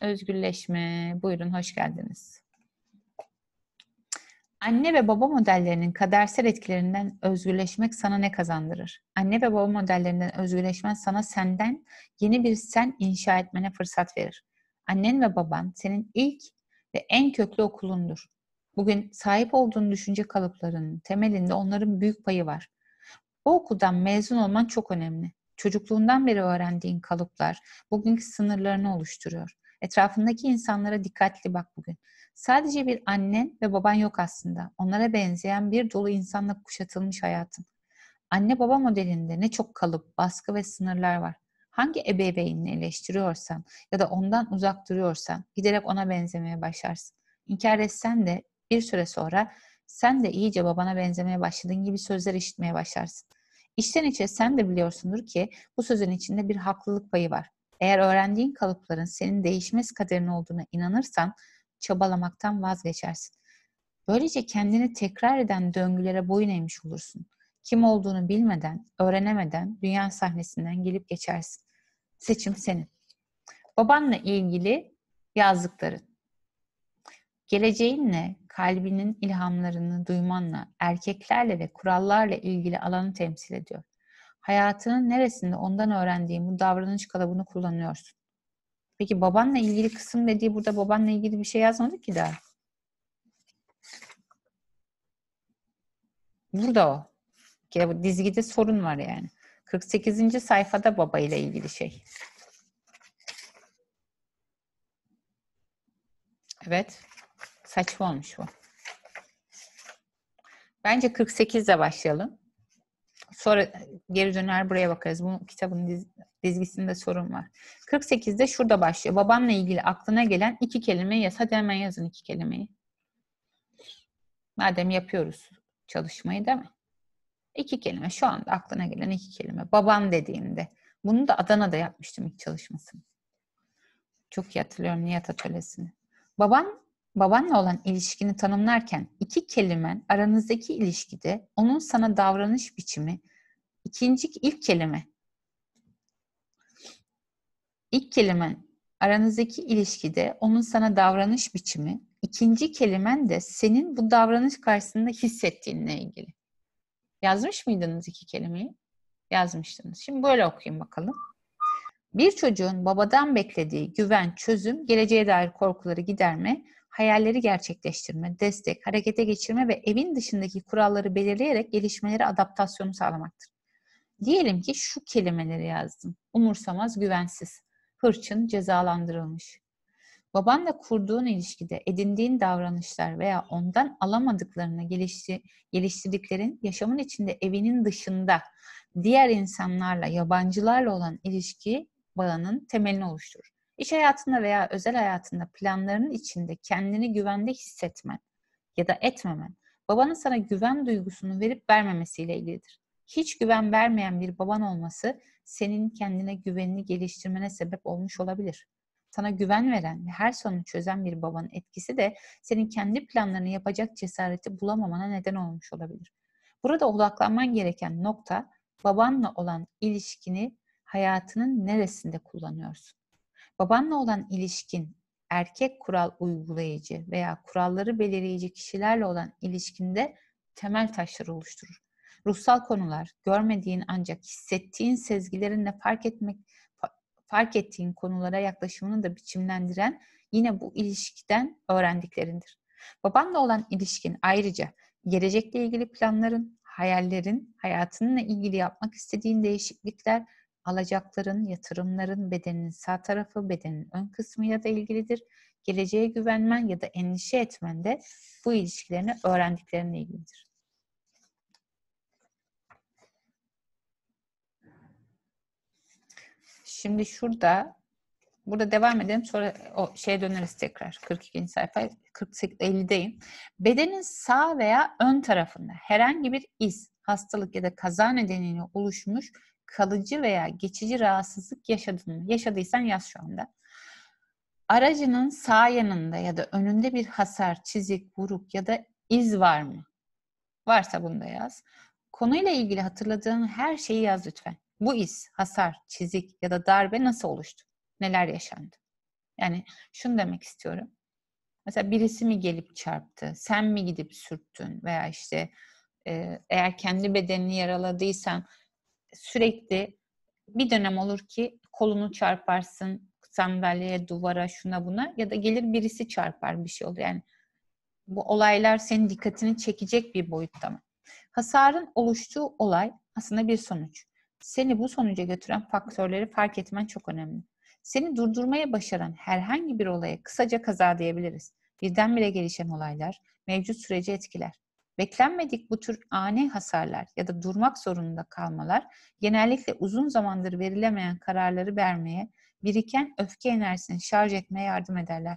özgürleşme. Buyurun hoş geldiniz. Anne ve baba modellerinin kadersel etkilerinden özgürleşmek sana ne kazandırır? Anne ve baba modellerinden özgürleşmen sana senden yeni bir sen inşa etmene fırsat verir. Annen ve baban senin ilk ve en köklü okulundur. Bugün sahip olduğun düşünce kalıplarının temelinde onların büyük payı var. Bu okuldan mezun olman çok önemli. Çocukluğundan beri öğrendiğin kalıplar bugünkü sınırlarını oluşturuyor. Etrafındaki insanlara dikkatli bak bugün. Sadece bir annen ve baban yok aslında. Onlara benzeyen bir dolu insanla kuşatılmış hayatın. Anne baba modelinde ne çok kalıp, baskı ve sınırlar var. Hangi ebeveynini eleştiriyorsan ya da ondan uzak duruyorsan giderek ona benzemeye başlarsın. İnkar etsen de bir süre sonra sen de iyice babana benzemeye başladığın gibi sözler işitmeye başlarsın. İçten içe sen de biliyorsundur ki bu sözün içinde bir haklılık payı var. Eğer öğrendiğin kalıpların senin değişmez kaderin olduğuna inanırsan çabalamaktan vazgeçersin. Böylece kendini tekrar eden döngülere boyun eğmiş olursun. Kim olduğunu bilmeden, öğrenemeden dünya sahnesinden gelip geçersin. Seçim senin. Babanla ilgili yazdıkların. Geleceğinle, kalbinin ilhamlarını duymanla, erkeklerle ve kurallarla ilgili alanı temsil ediyor hayatının neresinde ondan öğrendiğin bu davranış kalıbını kullanıyorsun. Peki babanla ilgili kısım dediği burada babanla ilgili bir şey yazmadı ki daha. Burada o. Dizgide sorun var yani. 48. sayfada baba ile ilgili şey. Evet. Saçma olmuş bu. Bence 48'le başlayalım sonra e, geri döner buraya bakarız. Bu kitabın diz, dizgisinde sorun var. 48'de şurada başlıyor. Babamla ilgili aklına gelen iki kelimeyi yaz. Hadi hemen yazın iki kelimeyi. Madem yapıyoruz çalışmayı değil mi? İki kelime. Şu anda aklına gelen iki kelime. Babam dediğimde. Bunu da Adana'da yapmıştım ilk çalışmasını. Çok iyi hatırlıyorum Nihat Atölyesi'ni. Babam Babanla olan ilişkini tanımlarken iki kelimen aranızdaki ilişkide onun sana davranış biçimi ikinci ilk kelime. İlk kelimen aranızdaki ilişkide onun sana davranış biçimi ikinci kelimen de senin bu davranış karşısında hissettiğinle ilgili. Yazmış mıydınız iki kelimeyi? Yazmıştınız. Şimdi böyle okuyayım bakalım. Bir çocuğun babadan beklediği güven, çözüm, geleceğe dair korkuları giderme, hayalleri gerçekleştirme, destek, harekete geçirme ve evin dışındaki kuralları belirleyerek gelişmeleri adaptasyonu sağlamaktır. Diyelim ki şu kelimeleri yazdım. Umursamaz, güvensiz, hırçın, cezalandırılmış. Babanla kurduğun ilişkide edindiğin davranışlar veya ondan alamadıklarını gelişti, geliştirdiklerin yaşamın içinde evinin dışında diğer insanlarla, yabancılarla olan ilişki bağının temelini oluşturur. İş hayatında veya özel hayatında planlarının içinde kendini güvende hissetmen ya da etmemen babanın sana güven duygusunu verip vermemesiyle ilgilidir. Hiç güven vermeyen bir baban olması senin kendine güvenini geliştirmene sebep olmuş olabilir. Sana güven veren ve her sorunu çözen bir babanın etkisi de senin kendi planlarını yapacak cesareti bulamamana neden olmuş olabilir. Burada odaklanman gereken nokta babanla olan ilişkini hayatının neresinde kullanıyorsun? Babanla olan ilişkin erkek kural uygulayıcı veya kuralları belirleyici kişilerle olan ilişkinde temel taşları oluşturur. Ruhsal konular, görmediğin ancak hissettiğin sezgilerinle fark etmek fark ettiğin konulara yaklaşımını da biçimlendiren yine bu ilişkiden öğrendiklerindir. Babanla olan ilişkin ayrıca gelecekle ilgili planların, hayallerin, hayatınla ilgili yapmak istediğin değişiklikler, Alacakların, yatırımların bedenin sağ tarafı, bedenin ön kısmıyla da ilgilidir. Geleceğe güvenmen ya da endişe etmen de bu ilişkilerini öğrendiklerine ilgilidir. Şimdi şurada burada devam edelim sonra o şeye döneriz tekrar 42. sayfa 48 50'deyim. Bedenin sağ veya ön tarafında herhangi bir iz, hastalık ya da kaza nedeniyle oluşmuş kalıcı veya geçici rahatsızlık yaşadın, mı? yaşadıysan yaz şu anda. Aracının sağ yanında ya da önünde bir hasar, çizik, buruk ya da iz var mı? Varsa bunu da yaz. Konuyla ilgili hatırladığın her şeyi yaz lütfen. Bu iz, hasar, çizik ya da darbe nasıl oluştu? Neler yaşandı? Yani şunu demek istiyorum. Mesela birisi mi gelip çarptı? Sen mi gidip sürttün? Veya işte eğer kendi bedenini yaraladıysan sürekli bir dönem olur ki kolunu çarparsın sandalyeye, duvara, şuna buna ya da gelir birisi çarpar bir şey olur. Yani bu olaylar senin dikkatini çekecek bir boyutta mı? Hasarın oluştuğu olay aslında bir sonuç. Seni bu sonuca götüren faktörleri fark etmen çok önemli. Seni durdurmaya başaran herhangi bir olaya kısaca kaza diyebiliriz. Birdenbire gelişen olaylar mevcut süreci etkiler. Beklenmedik bu tür ani hasarlar ya da durmak zorunda kalmalar genellikle uzun zamandır verilemeyen kararları vermeye, biriken öfke enerjisini şarj etmeye yardım ederler.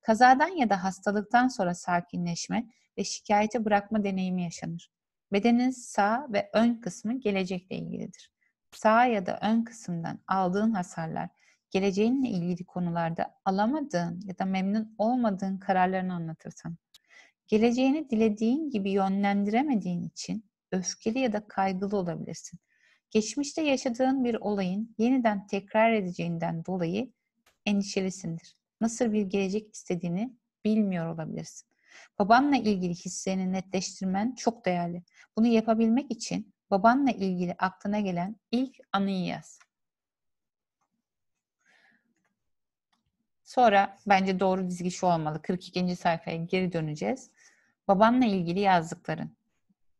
Kazadan ya da hastalıktan sonra sakinleşme ve şikayeti bırakma deneyimi yaşanır. Bedenin sağ ve ön kısmı gelecekle ilgilidir. Sağ ya da ön kısımdan aldığın hasarlar, geleceğinle ilgili konularda alamadığın ya da memnun olmadığın kararlarını anlatırsan Geleceğini dilediğin gibi yönlendiremediğin için öfkeli ya da kaygılı olabilirsin. Geçmişte yaşadığın bir olayın yeniden tekrar edeceğinden dolayı endişelisindir. Nasıl bir gelecek istediğini bilmiyor olabilirsin. Babanla ilgili hislerini netleştirmen çok değerli. Bunu yapabilmek için babanla ilgili aklına gelen ilk anıyı yaz. Sonra bence doğru dizgi şu olmalı. 42. sayfaya geri döneceğiz. Babanla ilgili yazdıkların,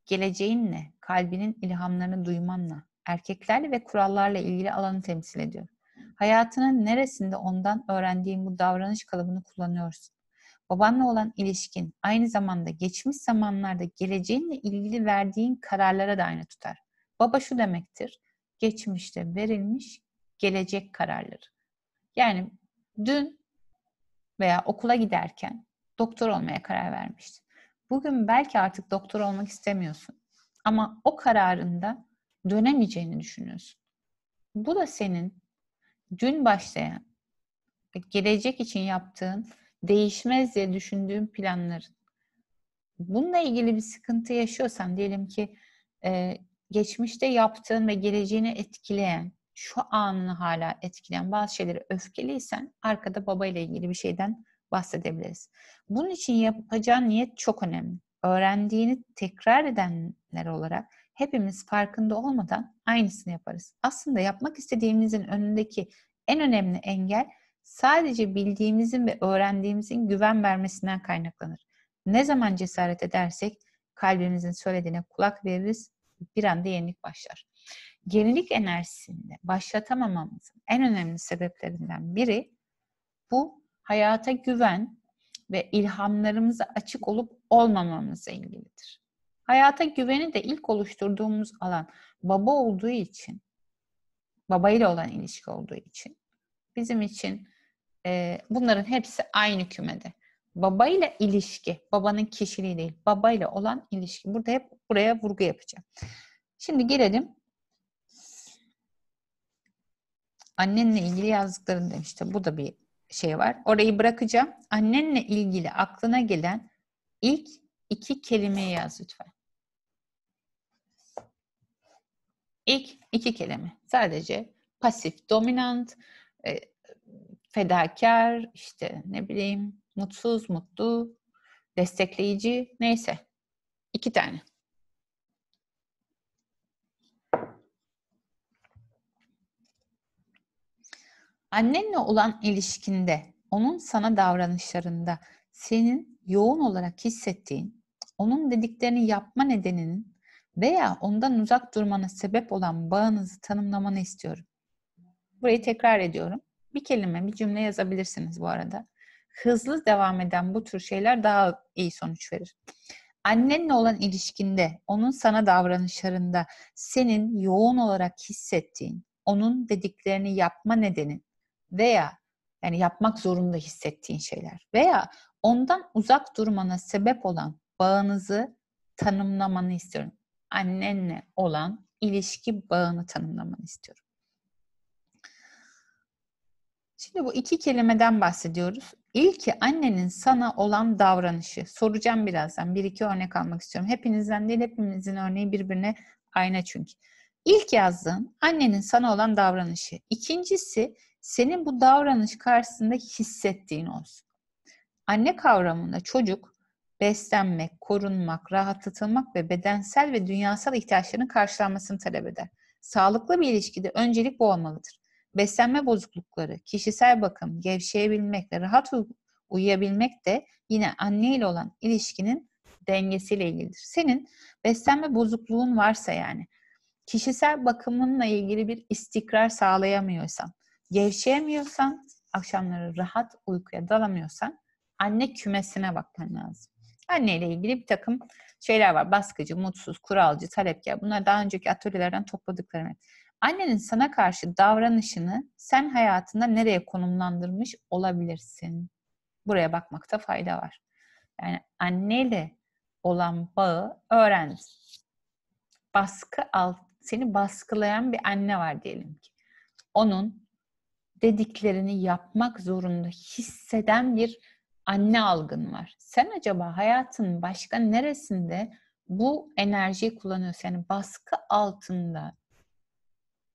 geleceğinle, kalbinin ilhamlarını duymanla, erkeklerle ve kurallarla ilgili alanı temsil ediyor. Hayatının neresinde ondan öğrendiğin bu davranış kalıbını kullanıyorsun. Babanla olan ilişkin aynı zamanda geçmiş zamanlarda geleceğinle ilgili verdiğin kararlara da aynı tutar. Baba şu demektir. Geçmişte verilmiş gelecek kararları. Yani dün veya okula giderken doktor olmaya karar vermiştin bugün belki artık doktor olmak istemiyorsun. Ama o kararında dönemeyeceğini düşünüyorsun. Bu da senin dün başlayan, gelecek için yaptığın, değişmez diye düşündüğün planların. Bununla ilgili bir sıkıntı yaşıyorsan diyelim ki e, geçmişte yaptığın ve geleceğini etkileyen, şu anını hala etkileyen bazı şeyleri öfkeliysen arkada babayla ilgili bir şeyden bahsedebiliriz. Bunun için yapacağın niyet çok önemli. Öğrendiğini tekrar edenler olarak hepimiz farkında olmadan aynısını yaparız. Aslında yapmak istediğimizin önündeki en önemli engel sadece bildiğimizin ve öğrendiğimizin güven vermesinden kaynaklanır. Ne zaman cesaret edersek kalbimizin söylediğine kulak veririz, bir anda yenilik başlar. Yenilik enerjisinde başlatamamamızın en önemli sebeplerinden biri bu hayata güven ve ilhamlarımıza açık olup olmamamızla ilgilidir. Hayata güveni de ilk oluşturduğumuz alan baba olduğu için, babayla olan ilişki olduğu için bizim için e, bunların hepsi aynı kümede. Babayla ilişki, babanın kişiliği değil, babayla olan ilişki. Burada hep buraya vurgu yapacağım. Şimdi gelelim annenle ilgili yazdıklarını demişti. Bu da bir şey var. Orayı bırakacağım. Annenle ilgili aklına gelen ilk iki kelimeyi yaz lütfen. İlk iki kelime. Sadece pasif, dominant, e, fedakar, işte ne bileyim, mutsuz, mutlu, destekleyici, neyse. İki tane. Annenle olan ilişkinde, onun sana davranışlarında senin yoğun olarak hissettiğin, onun dediklerini yapma nedeninin veya ondan uzak durmana sebep olan bağınızı tanımlamanı istiyorum. Burayı tekrar ediyorum. Bir kelime, bir cümle yazabilirsiniz bu arada. Hızlı devam eden bu tür şeyler daha iyi sonuç verir. Annenle olan ilişkinde, onun sana davranışlarında senin yoğun olarak hissettiğin, onun dediklerini yapma nedenin veya yani yapmak zorunda hissettiğin şeyler veya ondan uzak durmana sebep olan bağınızı tanımlamanı istiyorum. Annenle olan ilişki bağını tanımlamanı istiyorum. Şimdi bu iki kelimeden bahsediyoruz. İlki annenin sana olan davranışı. Soracağım birazdan. Bir iki örnek almak istiyorum. Hepinizden değil hepimizin örneği birbirine ayna çünkü. İlk yazdığın annenin sana olan davranışı. İkincisi senin bu davranış karşısında hissettiğin olsun. Anne kavramında çocuk beslenmek, korunmak, rahatlatılmak ve bedensel ve dünyasal ihtiyaçlarının karşılanmasını talep eder. Sağlıklı bir ilişkide öncelik bu olmalıdır. Beslenme bozuklukları, kişisel bakım, gevşeyebilmek ve rahat uyuyabilmek de yine anne ile olan ilişkinin dengesiyle ilgilidir. Senin beslenme bozukluğun varsa yani kişisel bakımınla ilgili bir istikrar sağlayamıyorsan, Gevşeyemiyorsan, akşamları rahat uykuya dalamıyorsan anne kümesine bakman lazım. Anneyle ilgili bir takım şeyler var. Baskıcı, mutsuz, kuralcı, talepkar. Bunlar daha önceki atölyelerden topladıklarım. Annenin sana karşı davranışını sen hayatında nereye konumlandırmış olabilirsin? Buraya bakmakta fayda var. Yani anneyle olan bağı öğren. Baskı alt, seni baskılayan bir anne var diyelim ki. Onun dediklerini yapmak zorunda hisseden bir anne algın var. Sen acaba hayatın başka neresinde bu enerjiyi kullanıyorsun? Yani baskı altında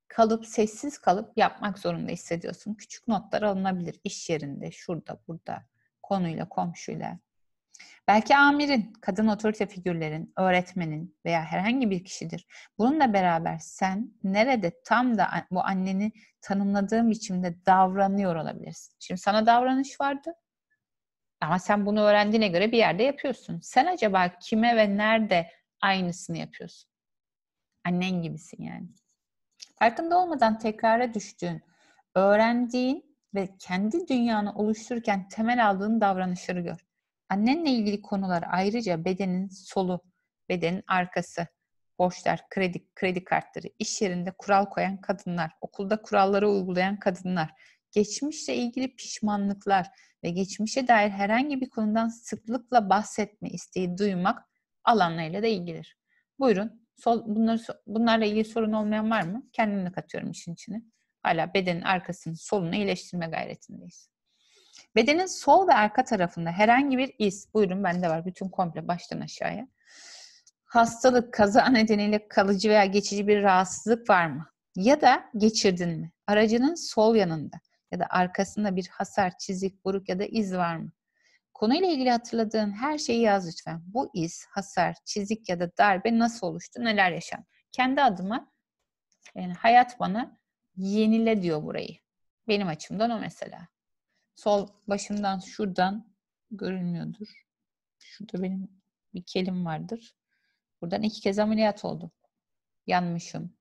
kalıp sessiz kalıp yapmak zorunda hissediyorsun. Küçük notlar alınabilir iş yerinde, şurada, burada, konuyla, komşuyla. Belki amirin, kadın otorite figürlerin, öğretmenin veya herhangi bir kişidir. Bununla beraber sen nerede tam da bu anneni tanımladığım biçimde davranıyor olabilirsin. Şimdi sana davranış vardı ama sen bunu öğrendiğine göre bir yerde yapıyorsun. Sen acaba kime ve nerede aynısını yapıyorsun? Annen gibisin yani. Farkında olmadan tekrara düştüğün, öğrendiğin ve kendi dünyanı oluştururken temel aldığın davranışları gör. Annenle ilgili konular ayrıca bedenin solu, bedenin arkası, borçlar, kredi, kredi kartları, iş yerinde kural koyan kadınlar, okulda kuralları uygulayan kadınlar, geçmişle ilgili pişmanlıklar ve geçmişe dair herhangi bir konudan sıklıkla bahsetme isteği duymak alanlarıyla da ilgilidir. Buyurun. Sol, bunları, bunlarla ilgili sorun olmayan var mı? Kendimle katıyorum işin içine. Hala bedenin arkasının solunu iyileştirme gayretindeyiz. Bedenin sol ve arka tarafında herhangi bir iz, buyurun bende var bütün komple baştan aşağıya. Hastalık, kaza nedeniyle kalıcı veya geçici bir rahatsızlık var mı? Ya da geçirdin mi? Aracının sol yanında ya da arkasında bir hasar, çizik, buruk ya da iz var mı? Konuyla ilgili hatırladığın her şeyi yaz lütfen. Bu iz, hasar, çizik ya da darbe nasıl oluştu, neler yaşan Kendi adıma yani hayat bana yenile diyor burayı. Benim açımdan o mesela sol başımdan şuradan görünmüyordur. Şurada benim bir kelim vardır. Buradan iki kez ameliyat oldum. Yanmışım.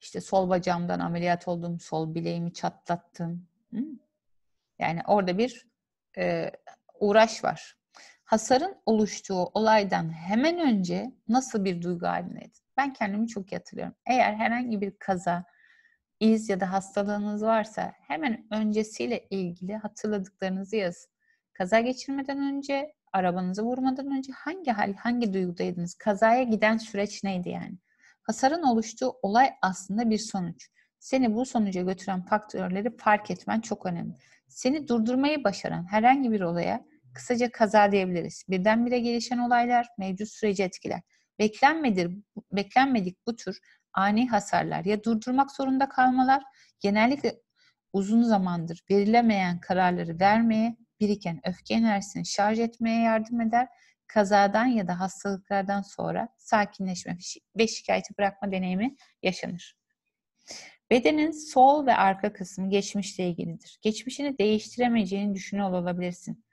İşte sol bacağımdan ameliyat oldum. Sol bileğimi çatlattım. Yani orada bir e, uğraş var. Hasarın oluştuğu olaydan hemen önce nasıl bir duygu halindeydi? Ben kendimi çok yatırıyorum. Eğer herhangi bir kaza, iz ya da hastalığınız varsa hemen öncesiyle ilgili hatırladıklarınızı yazın. Kaza geçirmeden önce, arabanızı vurmadan önce hangi hal, hangi duygudaydınız? Kazaya giden süreç neydi yani? Hasarın oluştuğu olay aslında bir sonuç. Seni bu sonuca götüren faktörleri fark etmen çok önemli. Seni durdurmayı başaran herhangi bir olaya kısaca kaza diyebiliriz. Birdenbire gelişen olaylar mevcut süreci etkiler. Beklenmedir, beklenmedik bu tür ani hasarlar ya durdurmak zorunda kalmalar genellikle uzun zamandır verilemeyen kararları vermeye, biriken öfke enerjisini şarj etmeye yardım eder. Kazadan ya da hastalıklardan sonra sakinleşme ve şikayeti bırakma deneyimi yaşanır. Bedenin sol ve arka kısmı geçmişle ilgilidir. Geçmişini değiştiremeyeceğini düşünüyor olabilirsin.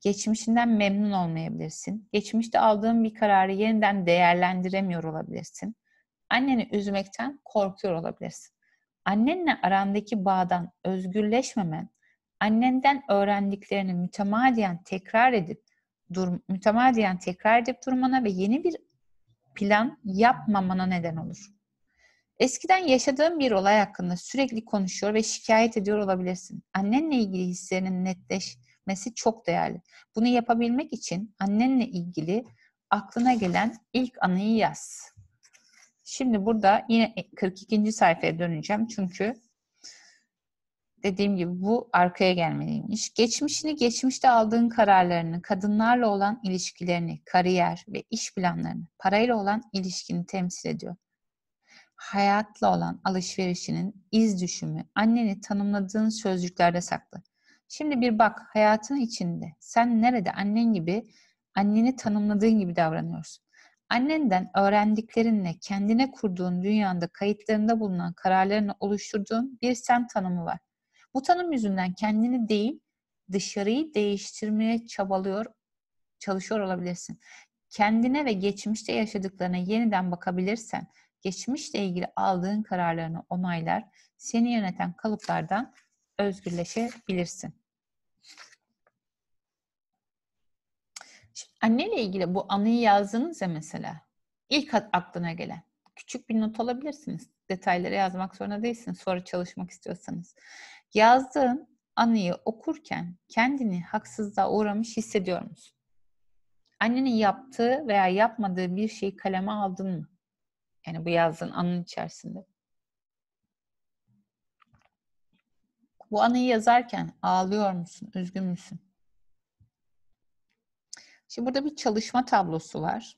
Geçmişinden memnun olmayabilirsin. Geçmişte aldığın bir kararı yeniden değerlendiremiyor olabilirsin anneni üzmekten korkuyor olabilirsin. Annenle arandaki bağdan özgürleşmemen, annenden öğrendiklerini mütemadiyen tekrar edip dur, mütemadiyen tekrar edip durmana ve yeni bir plan yapmamana neden olur. Eskiden yaşadığın bir olay hakkında sürekli konuşuyor ve şikayet ediyor olabilirsin. Annenle ilgili hislerinin netleşmesi çok değerli. Bunu yapabilmek için annenle ilgili aklına gelen ilk anıyı yaz. Şimdi burada yine 42. E, sayfaya döneceğim çünkü dediğim gibi bu arkaya gelmeliymiş. Geçmişini geçmişte aldığın kararlarını, kadınlarla olan ilişkilerini, kariyer ve iş planlarını, parayla olan ilişkini temsil ediyor. Hayatla olan alışverişinin iz düşümü, anneni tanımladığın sözcüklerde saklı. Şimdi bir bak hayatın içinde sen nerede annen gibi, anneni tanımladığın gibi davranıyorsun. Annenden öğrendiklerinle kendine kurduğun dünyanda kayıtlarında bulunan kararlarını oluşturduğun bir sen tanımı var. Bu tanım yüzünden kendini değil, dışarıyı değiştirmeye çabalıyor, çalışıyor olabilirsin. Kendine ve geçmişte yaşadıklarına yeniden bakabilirsen, geçmişle ilgili aldığın kararlarını onaylar, seni yöneten kalıplardan özgürleşebilirsin. Annenle ilgili bu anıyı yazdınız ya mesela. İlk aklına gelen. Küçük bir not alabilirsiniz. Detayları yazmak zorunda değilsiniz. Sonra çalışmak istiyorsanız. Yazdığın anıyı okurken kendini haksızlığa uğramış hissediyor musun? Annenin yaptığı veya yapmadığı bir şeyi kaleme aldın mı? Yani bu yazdığın anın içerisinde. Bu anıyı yazarken ağlıyor musun, üzgün müsün? Şimdi burada bir çalışma tablosu var.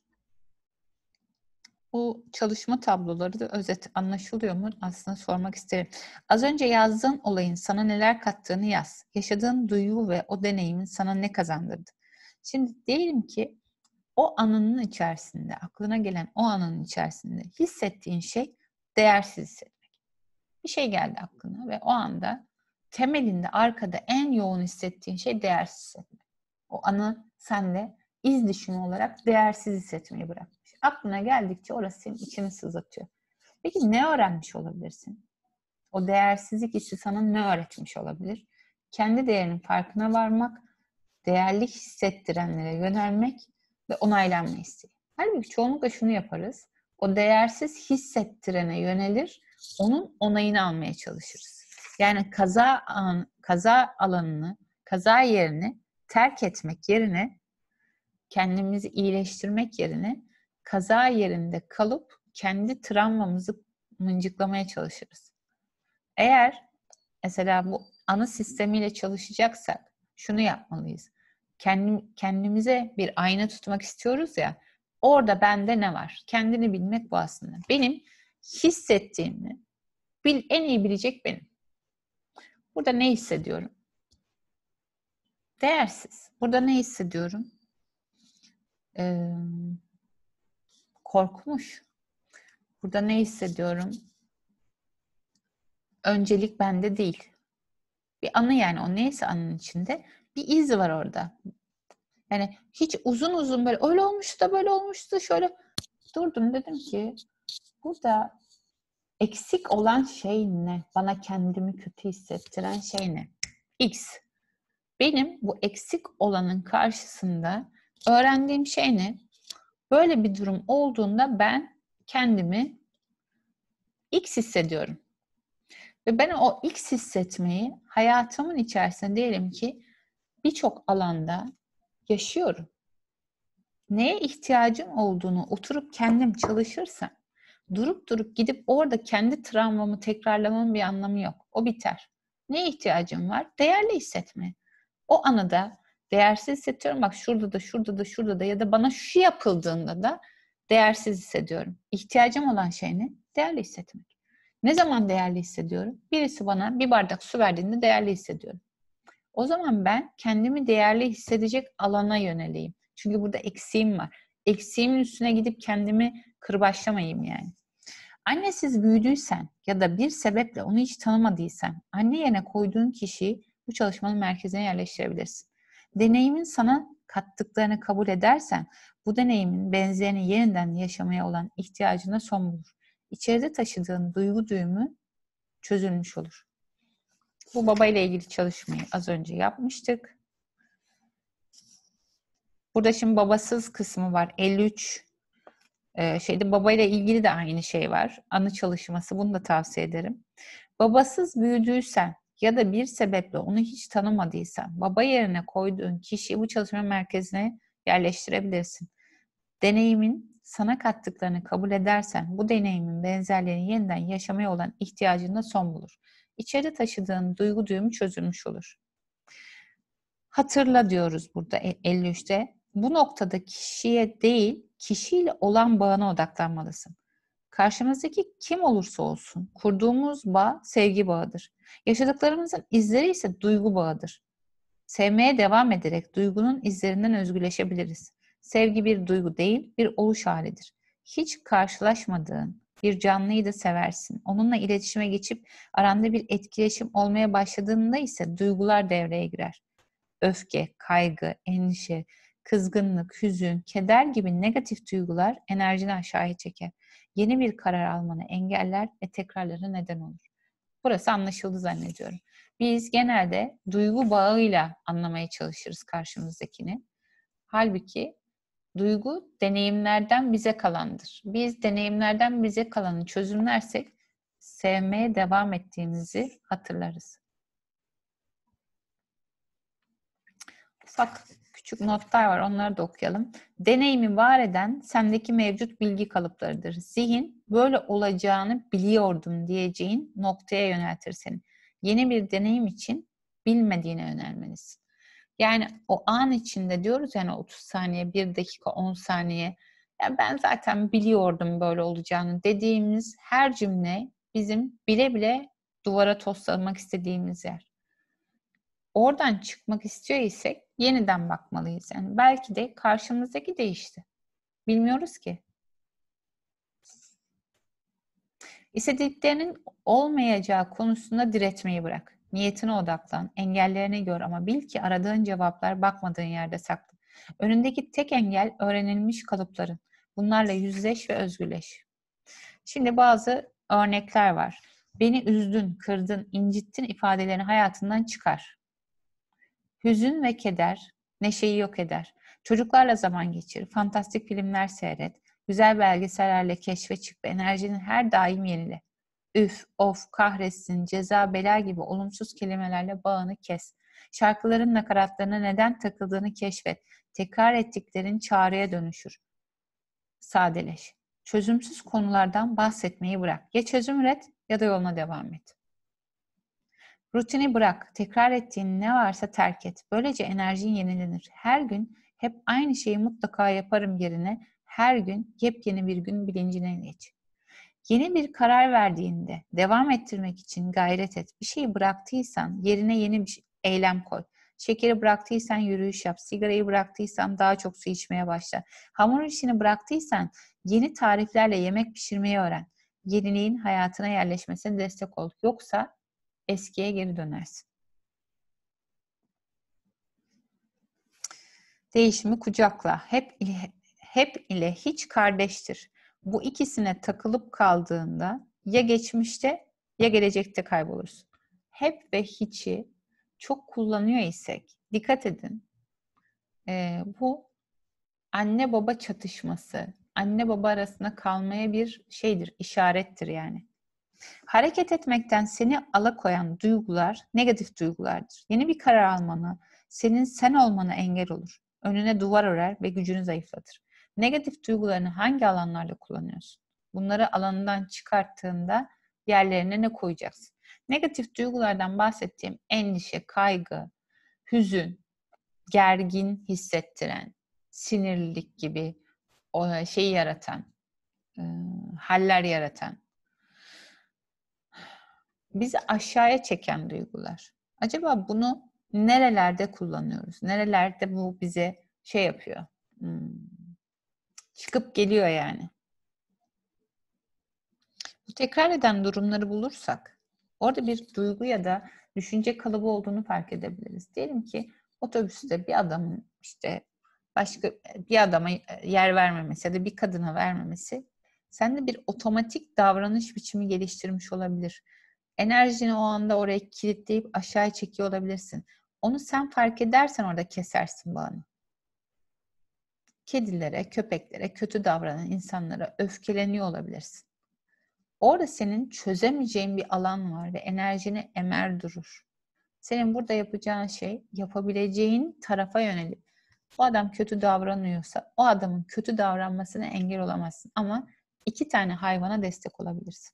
Bu çalışma tabloları da özet anlaşılıyor mu? Aslında sormak isterim. Az önce yazdığın olayın sana neler kattığını yaz. Yaşadığın duyu ve o deneyimin sana ne kazandırdı? Şimdi diyelim ki o anının içerisinde, aklına gelen o anının içerisinde hissettiğin şey değersiz hissetmek. Bir şey geldi aklına ve o anda temelinde arkada en yoğun hissettiğin şey değersiz hissetmek. O anı sende iz düşümü olarak değersiz hissetmeyi bırakmış. Aklına geldikçe orası senin içini sızlatıyor. Peki ne öğrenmiş olabilirsin? O değersizlik hissi sana ne öğretmiş olabilir? Kendi değerinin farkına varmak, değerli hissettirenlere yönelmek ve onaylanma isteği. Halbuki çoğunlukla şunu yaparız. O değersiz hissettirene yönelir, onun onayını almaya çalışırız. Yani kaza an, kaza alanını, kaza yerini terk etmek yerine kendimizi iyileştirmek yerine kaza yerinde kalıp kendi travmamızı mıncıklamaya çalışırız. Eğer mesela bu anı sistemiyle çalışacaksak şunu yapmalıyız. Kendim, kendimize bir ayna tutmak istiyoruz ya orada bende ne var? Kendini bilmek bu aslında. Benim hissettiğimi bil, en iyi bilecek benim. Burada ne hissediyorum? Değersiz. Burada ne hissediyorum? e, korkmuş. Burada ne hissediyorum? Öncelik bende değil. Bir anı yani o neyse anın içinde bir iz var orada. Yani hiç uzun uzun böyle öyle olmuştu da böyle olmuştu şöyle durdum dedim ki burada eksik olan şey ne? Bana kendimi kötü hissettiren şey ne? X. Benim bu eksik olanın karşısında öğrendiğim şey ne? Böyle bir durum olduğunda ben kendimi X hissediyorum. Ve ben o X hissetmeyi hayatımın içerisinde diyelim ki birçok alanda yaşıyorum. Neye ihtiyacım olduğunu oturup kendim çalışırsam durup durup gidip orada kendi travmamı tekrarlamamın bir anlamı yok. O biter. Neye ihtiyacım var? Değerli hissetme. O anı değersiz hissediyorum. Bak şurada da şurada da şurada da ya da bana şu yapıldığında da değersiz hissediyorum. İhtiyacım olan şey ne? Değerli hissetmek. Ne zaman değerli hissediyorum? Birisi bana bir bardak su verdiğinde değerli hissediyorum. O zaman ben kendimi değerli hissedecek alana yöneleyim. Çünkü burada eksiğim var. Eksiğimin üstüne gidip kendimi kırbaçlamayayım yani. Annesiz büyüdüysen ya da bir sebeple onu hiç tanımadıysan anne yerine koyduğun kişiyi bu çalışmanın merkezine yerleştirebilirsin deneyimin sana kattıklarını kabul edersen bu deneyimin benzerini yeniden yaşamaya olan ihtiyacına son bulur. İçeride taşıdığın duygu düğümü çözülmüş olur. Bu baba ile ilgili çalışmayı az önce yapmıştık. Burada şimdi babasız kısmı var. 53 ee, şeyde babayla ilgili de aynı şey var. Anı çalışması bunu da tavsiye ederim. Babasız büyüdüysen ya da bir sebeple onu hiç tanımadıysan baba yerine koyduğun kişiyi bu çalışma merkezine yerleştirebilirsin. Deneyimin sana kattıklarını kabul edersen bu deneyimin benzerlerini yeniden yaşamaya olan ihtiyacında son bulur. İçeri taşıdığın duygu düğümü çözülmüş olur. Hatırla diyoruz burada 53'te. Bu noktada kişiye değil, kişiyle olan bağına odaklanmalısın. Karşımızdaki kim olursa olsun kurduğumuz bağ sevgi bağıdır. Yaşadıklarımızın izleri ise duygu bağıdır. Sevmeye devam ederek duygunun izlerinden özgüleşebiliriz. Sevgi bir duygu değil, bir oluş halidir. Hiç karşılaşmadığın bir canlıyı da seversin. Onunla iletişime geçip aranda bir etkileşim olmaya başladığında ise duygular devreye girer. Öfke, kaygı, endişe, kızgınlık, hüzün, keder gibi negatif duygular enerjini aşağıya çeker. Yeni bir karar almanı engeller ve tekrarlara neden olur. Burası anlaşıldı zannediyorum. Biz genelde duygu bağıyla anlamaya çalışırız karşımızdakini. Halbuki duygu deneyimlerden bize kalandır. Biz deneyimlerden bize kalanı çözümlersek sevmeye devam ettiğimizi hatırlarız. Ufak küçük notlar var onları da okuyalım. Deneyimi var eden sendeki mevcut bilgi kalıplarıdır. Zihin böyle olacağını biliyordum diyeceğin noktaya yöneltir seni. Yeni bir deneyim için bilmediğine yönelmelisin. Yani o an içinde diyoruz yani 30 saniye, 1 dakika, 10 saniye. Ya ben zaten biliyordum böyle olacağını dediğimiz her cümle bizim bile bile duvara toslamak istediğimiz yer. Oradan çıkmak istiyor isek yeniden bakmalıyız. Yani belki de karşımızdaki değişti. Bilmiyoruz ki. İstediklerinin olmayacağı konusunda diretmeyi bırak. Niyetine odaklan, engellerine gör ama bil ki aradığın cevaplar bakmadığın yerde saklı. Önündeki tek engel öğrenilmiş kalıpların. Bunlarla yüzleş ve özgürleş. Şimdi bazı örnekler var. Beni üzdün, kırdın, incittin ifadelerini hayatından çıkar. Hüzün ve keder neşeyi yok eder. Çocuklarla zaman geçir, fantastik filmler seyret, Güzel belgesellerle keşfe çık ve enerjinin her daim yenile. Üf, of, kahretsin, ceza, bela gibi olumsuz kelimelerle bağını kes. Şarkıların nakaratlarına neden takıldığını keşfet. Tekrar ettiklerin çağrıya dönüşür. Sadeleş. Çözümsüz konulardan bahsetmeyi bırak. Ya çözüm üret ya da yoluna devam et. Rutini bırak. Tekrar ettiğin ne varsa terk et. Böylece enerjin yenilenir. Her gün hep aynı şeyi mutlaka yaparım yerine her gün yepyeni bir gün bilincine geç. Yeni bir karar verdiğinde devam ettirmek için gayret et. Bir şeyi bıraktıysan yerine yeni bir şey, eylem koy. Şekeri bıraktıysan yürüyüş yap. Sigarayı bıraktıysan daha çok su içmeye başla. Hamur işini bıraktıysan yeni tariflerle yemek pişirmeyi öğren. Yeniliğin hayatına yerleşmesine destek ol. Yoksa eskiye geri dönersin. Değişimi kucakla. Hep hep ile hiç kardeştir. Bu ikisine takılıp kaldığında ya geçmişte ya gelecekte kaybolursun. Hep ve hiçi çok kullanıyor isek dikkat edin. Ee, bu anne baba çatışması, anne baba arasında kalmaya bir şeydir, işarettir yani. Hareket etmekten seni alakoyan duygular negatif duygulardır. Yeni bir karar almanı, senin sen olmana engel olur. Önüne duvar örer ve gücünü zayıflatır negatif duygularını hangi alanlarda kullanıyorsun? Bunları alanından çıkarttığında yerlerine ne koyacaksın? Negatif duygulardan bahsettiğim endişe, kaygı, hüzün, gergin hissettiren, sinirlilik gibi şey yaratan, ıı, haller yaratan, bizi aşağıya çeken duygular. Acaba bunu nerelerde kullanıyoruz? Nerelerde bu bize şey yapıyor? Hmm, çıkıp geliyor yani. Bu tekrar eden durumları bulursak orada bir duygu ya da düşünce kalıbı olduğunu fark edebiliriz. Diyelim ki otobüste bir adamın işte başka bir adama e, yer vermemesi ya da bir kadına vermemesi sende bir otomatik davranış biçimi geliştirmiş olabilir. Enerjini o anda oraya kilitleyip aşağıya çekiyor olabilirsin. Onu sen fark edersen orada kesersin bağını kedilere, köpeklere, kötü davranan insanlara öfkeleniyor olabilirsin. Orada senin çözemeyeceğin bir alan var ve enerjini emer durur. Senin burada yapacağın şey yapabileceğin tarafa yönelip o adam kötü davranıyorsa o adamın kötü davranmasına engel olamazsın ama iki tane hayvana destek olabilirsin.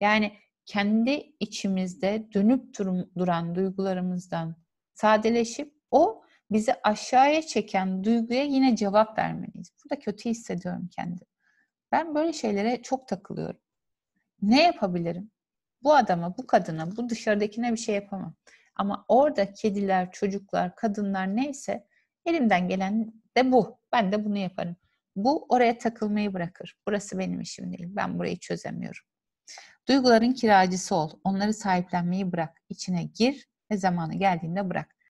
Yani kendi içimizde dönüp duran duygularımızdan sadeleşip o bizi aşağıya çeken duyguya yine cevap vermeliyiz. Burada kötü hissediyorum kendimi. Ben böyle şeylere çok takılıyorum. Ne yapabilirim? Bu adama, bu kadına, bu dışarıdakine bir şey yapamam. Ama orada kediler, çocuklar, kadınlar neyse elimden gelen de bu. Ben de bunu yaparım. Bu oraya takılmayı bırakır. Burası benim işim değil. Ben burayı çözemiyorum. Duyguların kiracısı ol. Onları sahiplenmeyi bırak. İçine gir ve zamanı geldiğinde bırak.